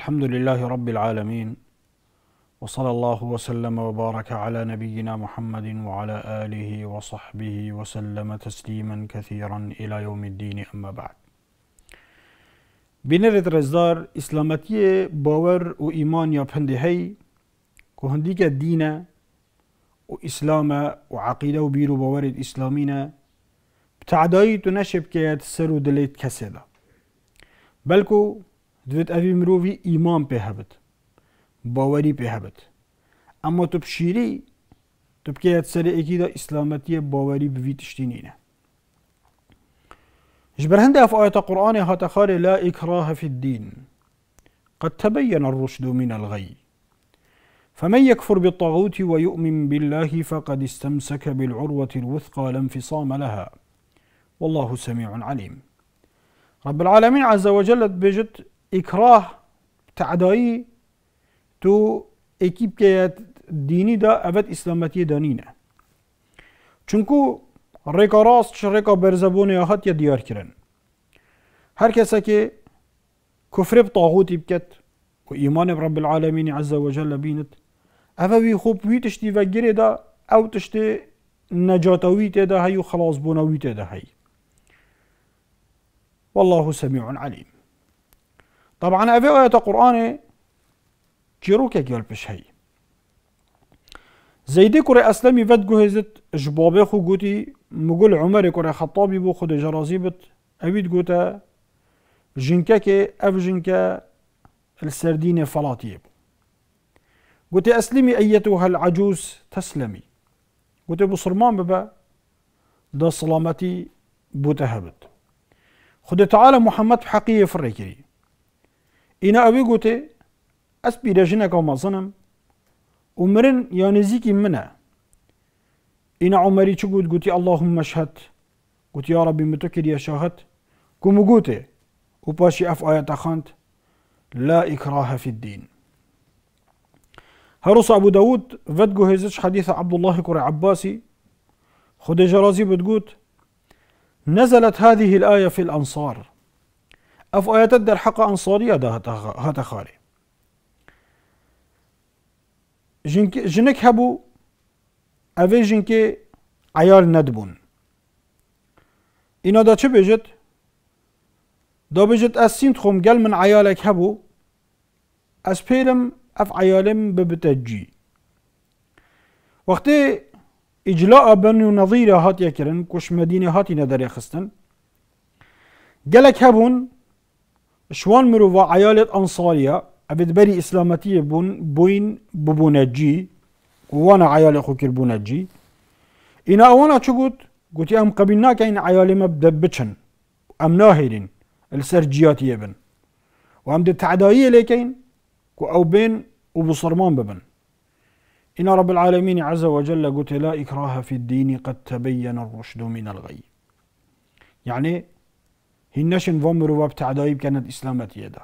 الحمد لله رب العالمين وصلى الله وسلم وبارك على نبينا محمد وعلى آله وصحبه وسلم تسليما كثيرا إلى يوم الدين أما بعد بنرد رزدار إسلامتي باور و إيمان يا بهندي هي كهنديك الدين وإسلام وعقيدة وبيرو باور الإسلامينا بتعدايت ونشب كيات سر ودليت كسدا بلكو دوێت اوی مرۆڤی ایمان پی هبت باوری پی هبت اما تو پشیری تو بکەیت سەرەیەکیدا ئیسلامەتیە باوەری بوی تشتی نینە ji ber جبرهند اف آیت قرآن ها تخاره لا اکراه فی الدین قد تبين الرشد من الغي فمن يكفر بالطاغوت ويؤمن بالله فقد استمسك بالعروة الوثقى لا انفصام لها والله سميع عليم رب العالمين عز وجل بجد اكراه تعدائي تو اكيب كيات ديني دا ابد اسلامتي دانينا چونكو ريكا راس چه ريكا برزبون ياخد يا ديار كرن هر كسا كي كفر بطاغوت بكت و ايمان برب العالمين عز وجل بينت افا بي خوب وي تشتي وگره دا او تشتي دا تدهي و خلاص بونوي تدهي والله سميع عليم طبعا أبي آية قرآن چیروکه يقول بش هی زيدي كوري اسلامی ود گوهزت جبابي خو قوتي مقول عمر كوري خطابي بو خود جرازي بت أبيد قوتا جنکه که او جنکه السردین فلاتیه بو گوتی اسلمی ایتوها العجوز قوتي بو صرمان ببا دا سلامتی بو تهبت خود تعالى محمد حقيقي فريكري اینا اوی گوته از پیرەژنەکە که مزنم و مرن یا نزیکی منه اینا عمری چ گوت گوتی اللهم مشهد گوتی یا ربی من تۆ شاهد کمو گوته و پاشی اف ئاەتە خاند لا اکراه فی الدین هروس ابو داود ڤەت گو حدیث عبدالله عەبدوڵڵاهی عباسی خود جرازی بدگوت نزلت هذه الآية في الأنصار اف آیت در حق انصاری ها ده هتا خاری جنک هبو اوه جنکه عیال ندبون اینا دا چه بجد؟ دا بجد از سینت خوم من عيالك هبو از پیرم اف عيالم ببتجي وقتی اجلاء بنو نظيره هاتیه کرن كوش مدينه هاتي ندر خستن گلک هبون شوان مروفا عيالة أنصارية أبد بري إسلامتية بون بوين ببونجي وانا عيالة خوكر بونجي إنا أوانا چقود قلت أم قبلنا كاين عيالة مبدبتشن أم ناهرين السرجياتية بن وأم دي تعدائية لكين كو أو بين وبصرمان ببن إنا رب العالمين عز وجل قلت لا إكراه في الدين قد تبين الرشد من الغي يعني هنشن ومرو وابتعدائي تعدایی بکنند يدا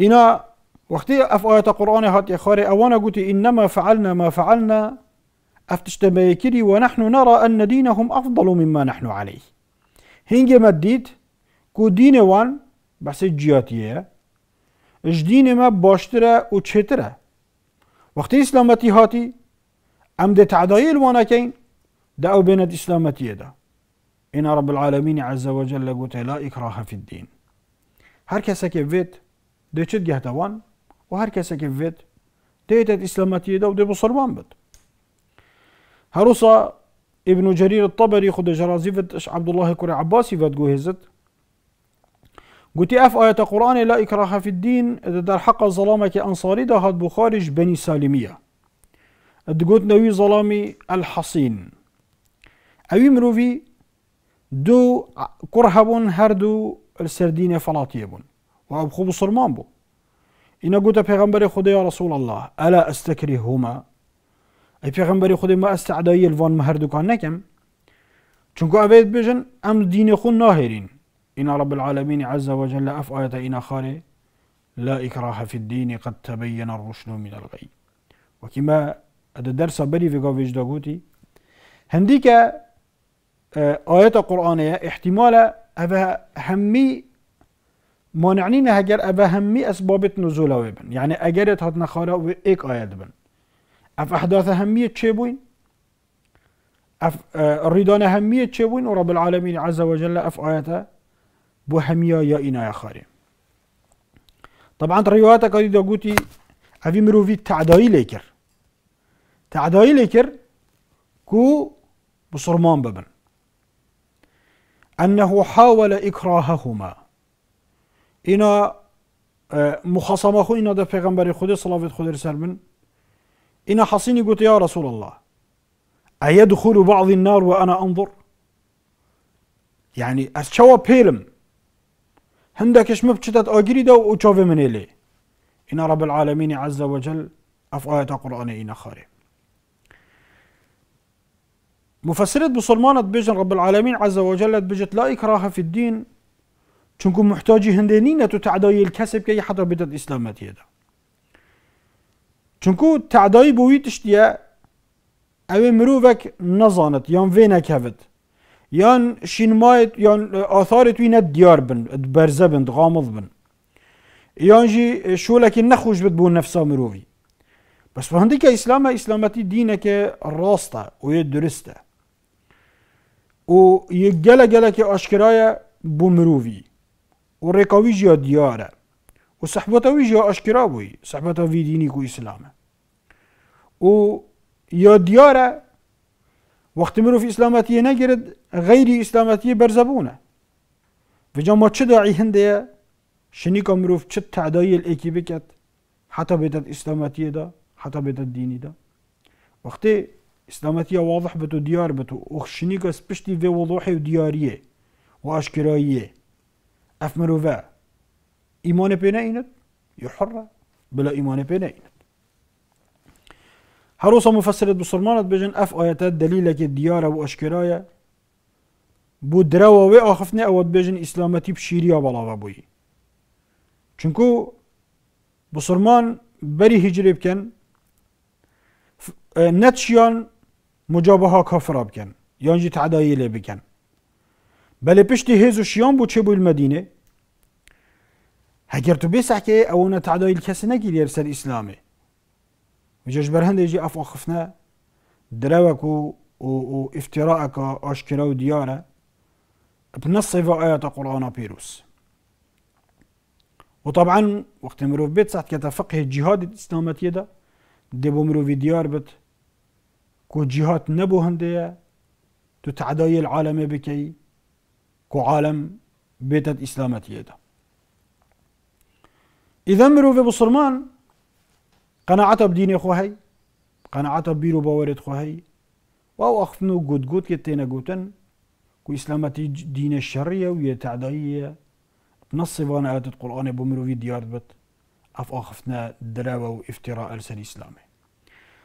إنا وقت وقتی اف آیت قرآن هات یخاره اوانا قلت انما فعلنا ما فعلنا افتشتبه يكري ونحن نرى أن دينهم أفضل مما نحن عليه هنجي مديد كو دين وان بس جياتيه اش دين ما باشترا و چهترا وقت اسلامتي هاتي ام ده تعدائي وانا كين ده او بينت إسلامتي ده إن رب العالمین عز و جل گوته لا اکراه فی الدین هر کسی که وید ده چید گهدوان و هر کسی که وید ده ایتت اسلامتی ده و ده بسرمان بد هروسا ابن جرير الطبري خد جرازي اش عبد الله كري عباسي فتقو زد قلت اف آية قرآن لا إكراه في الدين در حق ظلامك أنصاري ده هاد بخارج بني سالمية قلت نوي ظلامي الحصين اوی مروفي دو كرهبون هردو هەردوو فلاطيبون فڵاتیە بوون و ئەو خوب سلمان بوو يا رسول الله ألا استكرههما أي ئەی پێغمبەری خودی ما ئەستەعدایی مهردو كان نكم چونکو أبيت بجن أم دين خون ناهرين إنا رب العالمين عز وجل لە ئەف ئاەتە لا إكراه في الدين قد تبين الرشد من الغي وكما هذا الدرس بري في قوفيج داغوتي هنديك آه، آيات قرآنية احتمال أبا همي مانعنين هجر أبا همي أسباب نزول ويبن يعني أجرت هات نخارة وإيك إيك آيات بن أف أحداث همية تشيبوين أف آه، ريدان همية تشيبوين ورب العالمين عز وجل أف آياتا بو همية يا إنا يا خاري طبعا روايات قد دا قوتي أفي مروفي تعدائي ليكر تعدائي ليكر كو بصرمان ببن أنه حاول إكراههما إنا آه، مخاصمه خو إنا در پیغمبر خود صلى الله عليه وسلم إنا حسینی گوت يا رسول الله أيدخل بعض النار وانا انظر يعني از بيلم هندك هندکش مبچتت أجري ده او من إلي اینا رب العالمين عز وجل اف قرآن إنا خاره مفسرة بسلمانة بيجن رب العالمين عز وجل بيجت لا إكراه في الدين چونكو محتاجي هندينينة تعداي الكسب كي حتى بدت إسلامات يدا چونكو تعداي بويتش ديا أو مروفك نظانت يان فينا هفت يان شينمايت يان آثارت وينا ديار بن دبرزة بن غامض بن يان جي شولك نخوش بتبون نفسا مروفي بس فهندك إسلامة إسلامتي دينك راستة ويدرسته و یه گله گله که آشکرای بو مرووی و رکاویش یا دیاره و صحبتاویش یا آشکرا بوی صحبتاوی دینی کو اسلامه و یا دیاره وقت مروف اسلامتیه نگیرد غیری اسلامتیه برزبونه و جا ما چه داعی هنده که مروف چه تعدایی الیکی بکت حتی بدت اسلامتیه دا حتی بهت دینی دا وقتی إسلامتية واضح بتو دیار بتو وخشنيك سبشتي في وضوحي وديارية وأشكراية أفمرو فا إيمان بينينت يحرة بلا إيمان بينينت هروسا مفسرة بسرمانت بجن أف آياتات دليلك و اشکرایه بو دروا وي آخفنا أود بجن إسلامتي بشيريا بلا بوي چونکو بصرمان بري هجري بکن اه، نتشيان مجابها کافرا بکن یانجی لی بکن بله پشتی هیزو شیان بو چه بو المدینه هگر تو بیسح که اونا تعدایی کسی نگیریر سر اسلامه وجاش برهنده جي اف خفنه دراوك و, و افتراءك و دیاره بنص في آيات قرآن بيروس وطبعا وقت مروف بيت ساعت كتا فقه الجهاد الإسلامية دي دبو مروف ديار بت کو جهات نبو هنده تو تعدای العالم بکی کو عالم بیتت اسلامتیه ده اذا مرو في بصرمان قناعته بدين خوهي قناعته بيرو بوارد خوهي واو اخفنو قد قد كتينا قوتن كو اسلامتي دين الشرية ويا تعدائية نص وانا آتت القرآن بمرو في ديار بت اف اخفنا دراوة وافتراء لسان اسلامي